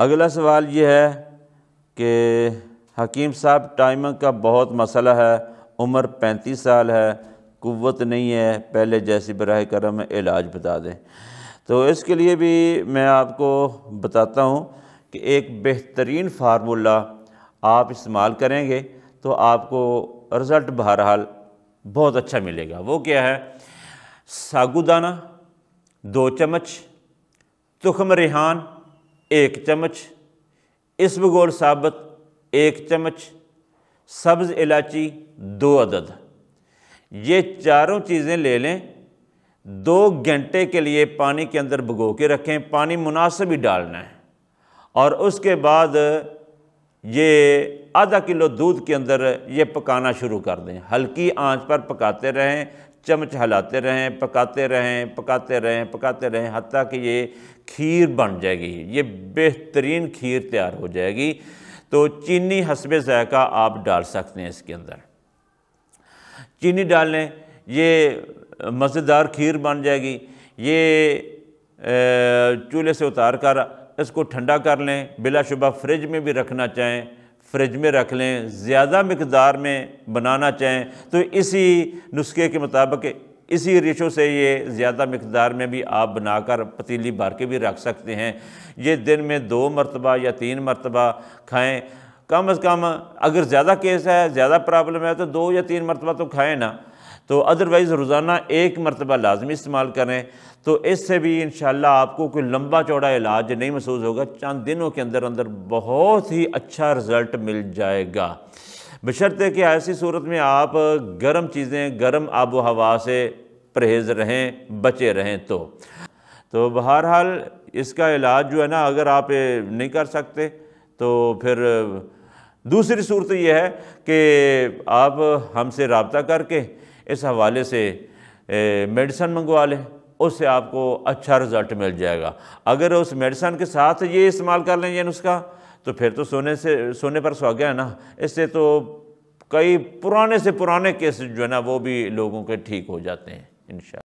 अगला सवाल ये है कि हकीम साहब टाइमिंग का बहुत मसला है उम्र पैंतीस साल है कुत नहीं है पहले जैसी बरह करम इलाज बता दें तो इसके लिए भी मैं आपको बताता हूँ कि एक बेहतरीन फार्मूला आप इस्तेमाल करेंगे तो आपको रिज़ल्ट बहरहाल बहुत अच्छा मिलेगा वो क्या है सागुदाना दो चम्मच तुखम रिहान एक चम्मच इसबगोल साबत एक चम्मच सब्ज़ इलाची दो अदद ये चारों चीज़ें ले लें दो घंटे के लिए पानी के अंदर भगो के रखें पानी मुनासिब ही डालना है और उसके बाद ये आधा किलो दूध के अंदर ये पकाना शुरू कर दें हल्की आंच पर पकाते रहें चमच हलाते रहें पकाते रहें पकाते रहें पकाते रहें हती कि ये खीर बन जाएगी ये बेहतरीन खीर तैयार हो जाएगी तो चीनी हसब ज़ायका आप डाल सकते हैं इसके अंदर चीनी डाल लें ये मज़ेदार खीर बन जाएगी ये चूल्हे से उतार कर इसको ठंडा कर लें बिलाशुबा फ्रिज में भी रखना चाहें फ्रिज में रख लें ज़्यादा मकदार में बनाना चाहें तो इसी नुस्खे के मुताबिक इसी रिशो से ये ज़्यादा मकदार में भी आप बनाकर पतीली भर के भी रख सकते हैं ये दिन में दो मरतबा या तीन मरतबा खाएँ कम अज़ कम अगर ज़्यादा केस है ज़्यादा प्रॉब्लम है तो दो या तीन मरतबा तो खाएँ ना तो अदरवाइज़ रोज़ाना एक मरतबा लाजमी इस्तेमाल करें तो इससे भी इन आपको कोई लंबा चौड़ा इलाज नहीं महसूस होगा चंद दिनों के अंदर अंदर बहुत ही अच्छा रिज़ल्ट मिल जाएगा बशर्ते कि ऐसी सूरत में आप गर्म चीज़ें गर्म आब हवा से परहेज़ रहें बचे रहें तो तो बहरहाल इसका इलाज जो है ना अगर आप नहीं कर सकते तो फिर दूसरी सूरत यह है कि आप हमसे रबता करके इस हवाले से मेडिसन मंगवा लें उससे आपको अच्छा रिज़ल्ट मिल जाएगा अगर उस मेडिसन के साथ ये इस्तेमाल कर लें ये नुस्खा तो फिर तो सोने से सोने पर गया है ना इससे तो कई पुराने से पुराने केस जो है ना वो भी लोगों के ठीक हो जाते हैं इन